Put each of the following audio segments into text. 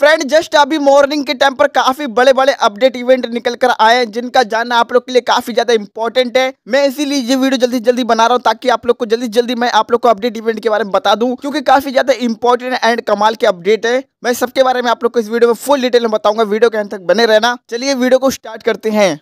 friend just अभी morning के time पर काफी बड़े बड़े अपडेट इवेंट निकल कर आए हैं जिनका जानना आप लोग के लिए काफी ज्यादा इंपॉर्टेंट है मैं इसीलिए ये वीडियो जल्दी जल्दी बना रहा हूँ ताकि आप लोग को जल्दी जल्दी मैं आप लोग को अपडेट इवेंट के बारे में बता दूं क्योंकि काफी ज्यादा इंपॉर्टेंट एंड कमाल के अपडेट है मैं सबके बारे में आप लोग को इस वीडियो में फुल डिटेल में बताऊंगा वीडियो के अंत तक बने रहना चलिए वीडियो को स्टार्ट करते हैं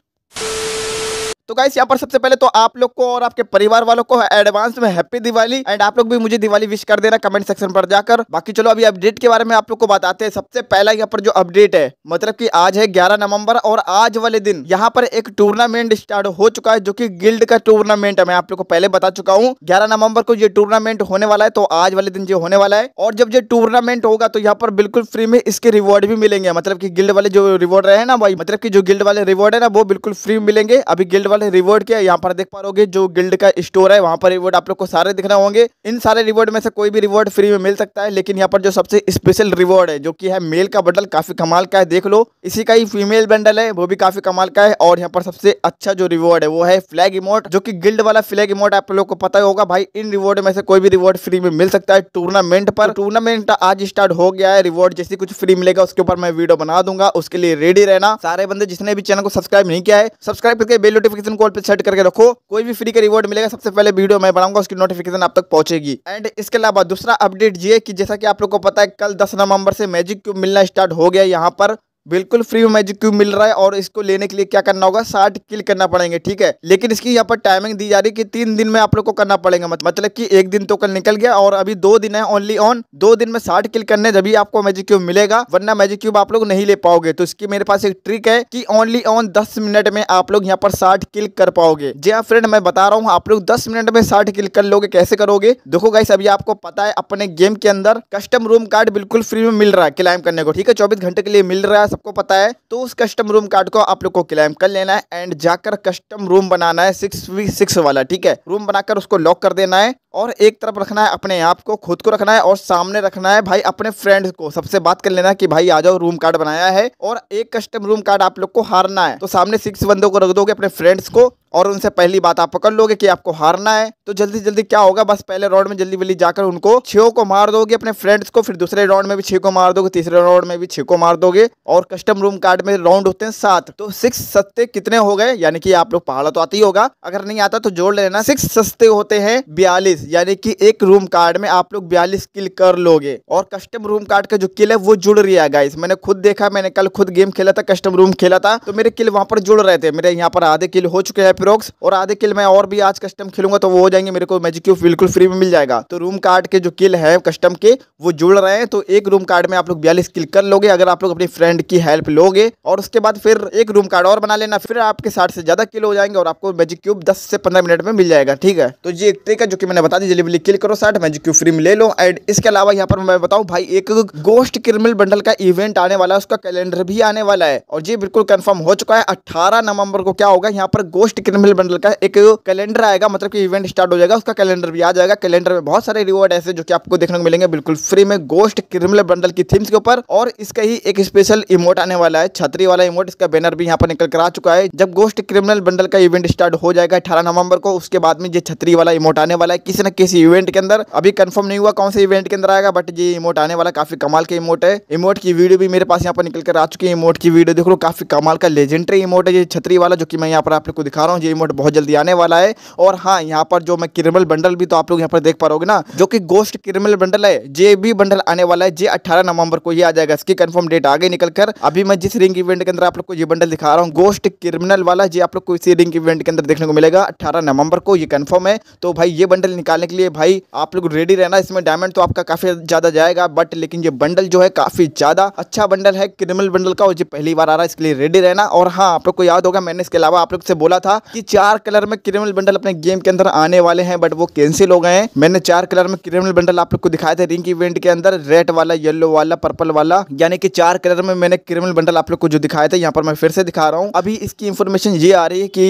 तो गाइस यहाँ पर सबसे पहले तो आप लोग को और आपके परिवार वालों को एडवांस में हैप्पी दिवाली एंड आप लोग भी मुझे दिवाली विश कर देना कमेंट सेक्शन पर जाकर बाकी चलो अभी अपडेट के बारे में आप लोग को बताते हैं सबसे पहला यहाँ पर जो अपडेट है मतलब की आज है ग्यारह नवम्बर और आज वाले दिन यहाँ पर एक टूर्नामेंट स्टार्ट हो चुका है जो की गिल्ड का टूर्नामेंट है मैं आप लोग को पहले बता चुका हूँ ग्यारह नवम्बर को ये टूर्नामेंट होने वाला है तो आज वाले दिन ये होने वाला है और जब ये टूर्नामेंट होगा तो यहाँ पर बिल्कुल फ्री में इसके रिवॉर्ड भी मिलेंगे मतलब की गिल्ड वाले जो रिवॉर्ड रहे ना भाई मतलब की जो गिल्ड वाले रिवॉर्ड है ना वो बिल्कुल फ्री मिलेंगे अभी गिल्ड वाले ने रिवॉर्ड किया यहाँ पर देख पा रहे जो गिल्ड का स्टोर है वहाँ पर रिवॉर्ड आप लोग को सारे दिख रहे होंगे इन सारे रिवॉर्ड में से कोई भी रिवॉर्ड फ्री में मिल सकता है लेकिन यहाँ पर जो सबसे स्पेशल रिवॉर्ड है जो की है मेल का बंडल काफी कमाल का है देख लो इसी का ही फीमेल बंडल है वो भी काफी कमाल का है और यहाँ पर सबसे अच्छा जो रिवॉर्ड है वो है फ्लैग इमोट जो की गिल्ड वाला फ्लैग इमोट आप लोग को पता ही होगा भाई इन रिवॉर्ड में से कोई भी रिवॉर्ड फ्री में मिल सकता है टूर्नामेंट पर टूर्नामेंट तो आज स्टार्ट हो गया है रिवॉर्ड जैसे कुछ फ्री मिलेगा उसके ऊपर मैं वीडियो बना दूंगा उसके लिए रेडी रहना सारे बंदे जिसने भी चैनल को सब्सक्राइब नहीं किया है सब्सक्राइब करके बेल नोटिफिकेशन नोटिफिकेशन कॉल पे सेट करके रखो कोई भी फ्री का रिवॉर्ड मिलेगा सबसे पहले वीडियो मैं बनाऊंगा उसकी नोटिफिकेशन आप तक पहुंचेगी एंड इसके अलावा दूसरा अपडेट ये कि जैसा कि आप लोग को पता है कल दस नवंबर से मैजिक क्यूब मिलना स्टार्ट हो गया यहाँ पर बिल्कुल फ्री में मैजिक क्यूब मिल रहा है और इसको लेने के लिए क्या करना होगा साठ किल करना पड़ेंगे ठीक है लेकिन इसकी यहाँ पर टाइमिंग दी जा रही है कि तीन दिन में आप लोग को करना पड़ेगा मतलब कि एक दिन तो कल निकल गया और अभी दो दिन है ओनली ऑन on, दो दिन में साठ किल करने जब आपको मैजिक क्यूब मिलेगा वरना मैजिक क्यूब आप लोग नहीं ले पाओगे तो इसकी मेरे पास एक ट्रिक है की ओनली ऑन दस मिनट में आप लोग यहाँ पर साठ किल कर पाओगे जी हाँ फ्रेंड मैं बता रहा हूँ आप लोग दस मिनट में साठ किल कर लोगे कैसे करोगे देखो गाइस अभी आपको पता है अपने गेम के अंदर कस्टम रूम कार्ड बिल्कुल फ्री में मिल रहा है क्लाइम करने को ठीक है चौबीस घंटे के लिए मिल रहा है सबको पता है तो उस कस्टम रूम कार्ड को आप लोग को क्लेम कर लेना है एंड जाकर कस्टम रूम बनाना है सिक्स वी सिक्स वाला ठीक है रूम बनाकर उसको लॉक कर देना है और एक तरफ रखना है अपने आप को खुद को रखना है और सामने रखना है भाई अपने फ्रेंड को सबसे बात कर लेना की भाई आ जाओ रूम कार्ड बनाया है और एक कस्टम रूम कार्ड आप लोग को हारना है तो सामने सिक्स बंदों को रख दोगे अपने फ्रेंड्स को और उनसे पहली बात आप पकड़ लोगे कि आपको हारना है तो जल्दी जल्दी क्या होगा बस पहले राउंड में जल्दी जल्दी जाकर उनको छो को मार दोगे अपने फ्रेंड्स को फिर दूसरे राउंड में भी छे को मार दोगे तीसरे राउंड में भी छे को मार दोगे और कस्टम रूम कार्ड में राउंड होते हैं सात तो सिक्स सस्ते कितने हो गए यानी कि आप लोग पहाड़ा तो आती होगा अगर नहीं आता तो जोड़ लेना सिक्स सस्ते होते हैं बयालीस यानी कि एक रूम कार्ड में आप लोग बयालीस किल कर लोगे और कस्टम रूम कार्ड का जो किल है वो जुड़ रही है गाइस मैंने खुद देखा मैंने कल खुद गेम खेला था कस्टम रूम खेला था तो मेरे किल वहां पर जुड़ रहे थे मेरे यहाँ पर आधे किल हो चुके हैं अप्रोक्स और आधे किल मैं और भी आज कस्टम खेलूंगा तो वो हो जाएंगे मेरे को मैजिक क्यूब बिल्कुल फ्री में मिल जाएगा तो रूम कार्ड के जो किल है कस्टम के वो जुड़ रहे हैं तो एक रूम कार्ड में आप लोग बयालीस किल कर लोगे अगर आप लोग अपनी फ्रेंड की हेल्प लोगे और उसके बाद फिर एक रूम कार्ड और बना लेना फिर आपके साठ से ज्यादा किल हो जाएंगे और आपको मैजिक क्यूब दस से पंद्रह मिनट में मिल जाएगा ठीक है तो ये एक तरीका जो कि मैंने बता दी जल्दी बिल्ली किल करो साठ मैजिक क्यूब फ्री में ले लो एंड इसके अलावा यहाँ पर मैं बताऊँ भाई एक गोस्ट क्रिमिनल बंडल का इवेंट आने वाला है उसका कैलेंडर भी आने वाला है और ये बिल्कुल कंफर्म हो चुका है अट्ठारह नवंबर को क्या होगा यहाँ पर गोस्ट स्क्रीन मिल बंडल का एक कैलेंडर आएगा मतलब कि इवेंट स्टार्ट हो जाएगा उसका कैलेंडर भी आ जाएगा कैलेंडर में बहुत सारे रिवॉर्ड ऐसे जो कि आपको देखने को मिलेंगे बिल्कुल फ्री में गोस्ट क्रिमिनल बंडल की थीम्स के ऊपर और इसका ही एक स्पेशल इमोट आने वाला है छतरी वाला इमोट इसका बैनर भी यहाँ पर निकल कर आ चुका है जब गोस्ट क्रिमिनल बंडल का इवेंट स्टार्ट हो जाएगा अठारह नवंबर को उसके बाद में ये छतरी वाला इमोट आने वाला है किसी न किसी इवेंट के अंदर अभी कंफर्म नहीं हुआ कौन से इवेंट के अंदर आएगा बट ये इमोट आने वाला काफी कमाल का इमोट है इमोट की वीडियो भी मेरे पास यहाँ पर निकल कर आ चुकी है इमोट की वीडियो देख लो काफी कमाल का लेजेंडरी इमोट है ये छतरी वाला जो की मैं यहाँ पर आप लोग को दिखा रहा हूँ ये इमोट बहुत जल्दी आने वाला है और हाँ यहाँ पर जो मैं क्रिमिनल बंडल भी तो आप लोग यहाँ पर देख पा रहे ना जो कि गोस्ट क्रिमिनल बंडल है जे भी बंडल आने वाला है जे अठारह नवंबर को ही आ जाएगा इसकी कन्फर्म डेट आगे निकल कर अभी मैं जिस रिंग इवेंट के अंदर आप लोग को ये बंडल दिखा रहा हूँ गोस्ट क्रिमिनल वाला जी आप लोग को इसी रिंग इवेंट के अंदर देखने को मिलेगा अठारह नवंबर को ये कन्फर्म है तो भाई ये बंडल निकालने के लिए भाई आप लोग रेडी रहना इसमें डायमंड तो आपका काफी ज्यादा जाएगा बट लेकिन ये बंडल जो है काफी ज्यादा अच्छा बंडल है क्रिमिनल बंडल का और ये पहली बार आ रहा है इसके लिए रेडी रहना और हाँ आप लोग को याद होगा मैंने इसके अलावा आप लोग से बोला था कि चार कलर में क्रिमिनल बंडल अपने गेम के अंदर आने वाले हैं बट वो कैंसिल हो गए हैं मैंने चार कलर में क्रिमिनल बंडल आप लोग को दिखाया था रिंग इवेंट के अंदर रेड वाला येलो वाला पर्पल वाला यानी कि चार कलर में मैंने क्रिमिनल बंडल आप लोग को जो दिखाया था यहाँ पर मैं फिर से दिखा रहा हूँ अभी इसकी इन्फॉर्मेशन ये आ रही है की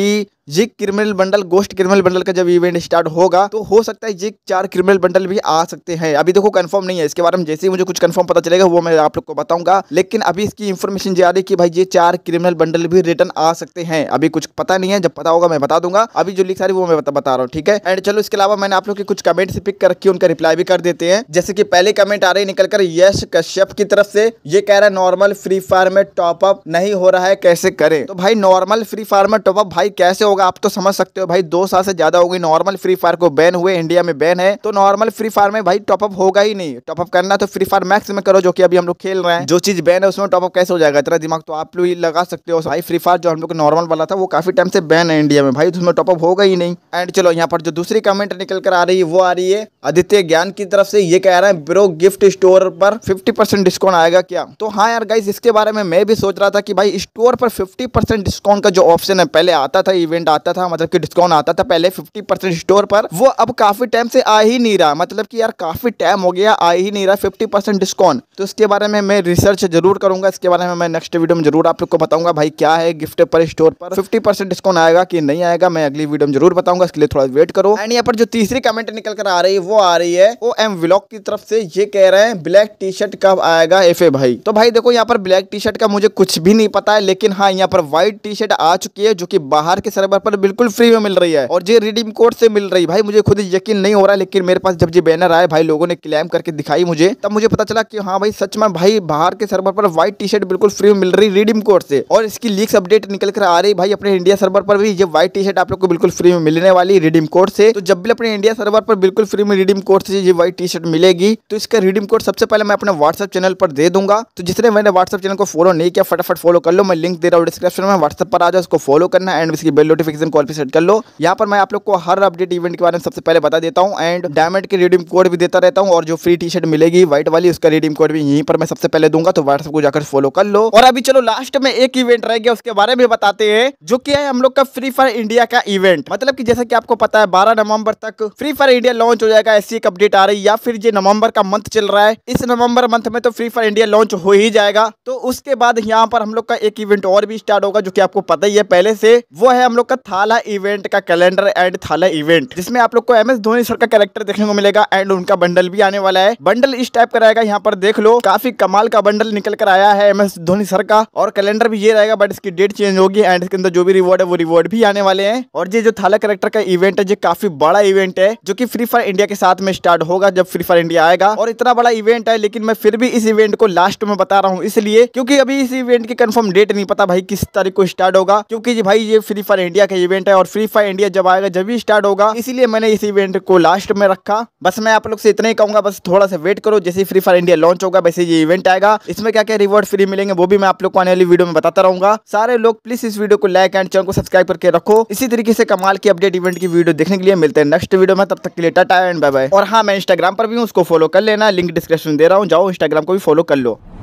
जिग criminal bundle ghost criminal bundle का जब इवेंट स्टार्ट होगा तो हो सकता है जिग चार क्रिमिनल बंडल भी आ सकते हैं अभी देखो कंफर्म नहीं है इसके बारे में जैसे ही मुझे कुछ कंफर्म पता चलेगा वो मैं आप लोग को बताऊंगा लेकिन अभी इसकी इन्फॉर्मेशन जा रही है कि भाई ये चार क्रिमिनल बंडल भी रिटर्न आ सकते हैं अभी कुछ पता नहीं है जब पता होगा मैं बता दूंगा अभी जो लिख सारी वो मैं बता, रहा हूँ ठीक है एंड चलो इसके अलावा मैंने आप लोग के कुछ कमेंट पिक कर रखी उनका रिप्लाई भी कर देते हैं जैसे की पहले कमेंट आ रही निकल कर यश कश्यप की तरफ से ये कह रहा है नॉर्मल फ्री फायर में टॉपअप नहीं हो रहा है कैसे करे तो भाई नॉर्मल फ्री फायर में टॉपअप भाई कैसे होगा होगा आप तो समझ सकते हो भाई दो साल से ज्यादा हो गई नॉर्मल फ्री फायर को बैन हुए इंडिया में बैन है तो नॉर्मल फ्री फायर में भाई टॉपअप होगा ही नहीं टॉपअप करना तो फ्री फायर मैक्स में करो जो की अभी हम लोग खेल रहे हैं जो चीज बैन है उसमें टॉपअप कैसे हो जाएगा इतना दिमाग तो आप लोग लगा सकते हो भाई फ्री फायर जो हम लोग नॉर्मल वाला था वो काफी टाइम से बैन है इंडिया में भाई उसमें टॉपअप होगा ही नहीं एंड चलो यहाँ पर जो दूसरी कमेंट निकल कर आ रही है वो आ रही है आदित्य ज्ञान की तरफ से ये कह रहा है ब्रो गिफ्ट स्टोर पर फिफ्टी परसेंट डिस्काउंट आएगा क्या तो हाँ यार गाइज इसके बारे में मैं भी सोच रहा था कि भाई स्टोर पर फिफ्टी परसेंट डिस्काउंट का जो ऑप्शन है पहले आता था इवेंट परसेंट आता था मतलब कि डिस्काउंट आता था पहले फिफ्टी परसेंट स्टोर पर वो अब काफी टाइम से आ ही नहीं रहा मतलब कि यार काफी टाइम हो गया आ ही नहीं रहा फिफ्टी परसेंट डिस्काउंट तो इसके बारे में मैं रिसर्च जरूर करूंगा इसके बारे में मैं नेक्स्ट वीडियो में जरूर आप लोग को बताऊंगा भाई क्या है गिफ्ट पर स्टोर पर फिफ्टी डिस्काउंट आएगा कि नहीं आएगा मैं अगली वीडियो में जरूर बताऊंगा इसके लिए थोड़ा वेट करो एंड यहाँ पर जो तीसरी कमेंट निकल कर आ रही है वो आ रही है वो एम ब्लॉक की तरफ से ये कह रहे हैं ब्लैक टी शर्ट कब आएगा एफ भाई तो भाई देखो यहाँ पर ब्लैक टी शर्ट का मुझे कुछ भी नहीं पता है लेकिन हाँ यहाँ पर व्हाइट टी शर्ट आ चुकी है जो की बाहर के सर्वे साइबर पर बिल्कुल फ्री में मिल रही है और ये रिडीम कोड से मिल रही भाई मुझे खुद यकीन नहीं हो रहा लेकिन मेरे पास जब ये बैनर आए भाई लोगों ने क्लेम करके दिखाई मुझे तब मुझे पता चला कि हाँ भाई सच में भाई बाहर के सर्वर पर व्हाइट टी शर्ट बिल्कुल फ्री में मिल रही रिडीम कोड से और इसकी लीक्स अपडेट निकल कर आ रही भाई अपने इंडिया सर्वर पर भी ये व्हाइट टी शर्ट आप लोग को बिल्कुल फ्री में मिलने वाली रिडीम कोड से तो जब भी अपने इंडिया सर्वर पर बिल्कुल फ्री में रिडीम कोड से ये व्हाइट टी शर्ट मिलेगी तो इसका रिडीम कोड सबसे पहले मैं अपने व्हाट्सअप चैनल पर दे दूंगा तो जिसने मैंने व्हाट्सअप चैनल को फॉलो नहीं किया फटाफट फॉलो कर लो मैं लिंक दे रहा हूँ डिस्क्रिप्शन में व्हाट्सएप पर आ जाओ उसको फॉलो करना एंड इसकी बेल नोटिफिकेशन कॉल पर सेट कर लो यहाँ पर मैं आप लोग को हर अपडेट इवेंट के बारे में सबसे पहले बता देता हूँ एंड डायमंड के रिडीम कोड भी देता रहता हूँ और जो फ्री टी शर्ट मिलेगी व्हाइट वाली उसका रिडीम कोड भी यहीं पर मैं सबसे पहले दूंगा तो व्हाट्सअप को जाकर फॉलो कर लो और अभी चलो लास्ट में एक इवेंट रह गया उसके बारे में बताते हैं जो की है हम लोग का फ्री फायर इंडिया का इवेंट मतलब की जैसा की आपको पता है बारह नवम्बर तक फ्री फायर इंडिया लॉन्च हो जाएगा ऐसी एक अपडेट आ रही है या फिर जो नवम्बर का मंथ चल रहा है इस नवम्बर मंथ में तो फ्री फायर इंडिया लॉन्च हो ही जाएगा तो उसके बाद यहाँ पर हम लोग का एक इवेंट और भी स्टार्ट होगा जो की आपको पता ही है पहले से वो है हम लोग का थाला इवेंट का कैलेंडर एंड थाला इवेंट जिसमें आप लोग को एम एस धोनी सर का कैरेक्टर देखने को मिलेगा एंड उनका बंडल भी आने वाला है बंडल इस टाइप का रहेगा यहाँ पर देख लो काफी कमाल का बंडल निकल कर आया है एम एस धोनी सर का और कैलेंडर भी ये रहेगा बट इसकी डेट चेंज होगी एंड इसके अंदर जो भी रिवॉर्ड है वो रिवॉर्ड भी आने वाले हैं और ये जो थाला कैरेक्टर का इवेंट है ये काफी बड़ा इवेंट है जो की फ्री फायर इंडिया के साथ में स्टार्ट होगा जब फ्री फायर इंडिया आएगा और इतना बड़ा इवेंट है लेकिन मैं फिर भी इस इवेंट को लास्ट में बता रहा हूँ इसलिए क्योंकि अभी इस इवेंट की कंफर्म डेट नहीं पता भाई किस तारीख को स्टार्ट होगा क्योंकि भाई ये फ्री फायर इंडिया इंडिया का इवेंट है और फ्री फायर इंडिया जब आएगा जब भी स्टार्ट होगा इसीलिए मैंने इस इवेंट को लास्ट में रखा बस मैं आप लोग से इतना ही कहूंगा बस थोड़ा सा वेट करो जैसे फ्री फायर इंडिया लॉन्च होगा वैसे ये इवेंट आएगा इसमें क्या क्या रिवॉर्ड फ्री मिलेंगे वो भी मैं आप लोग को आने वाली वीडियो में बताता रहूंगा सारे लोग प्लीज इस वीडियो को लाइक एंड चैनल को सब्सक्राइब करके रखो इसी तरीके से कमाल की अपडेट इवेंट की वीडियो देखने के लिए मिलते हैं नेक्स्ट वीडियो में तब तक के लिए टाटा एंड बाय बाय और हाँ मैं इंस्टाग्राम पर भी हूँ उसको फॉलो कर लेना लिंक डिस्क्रिप्शन दे रहा हूँ जाओ इंस्टाग्राम को भी फॉलो कर लो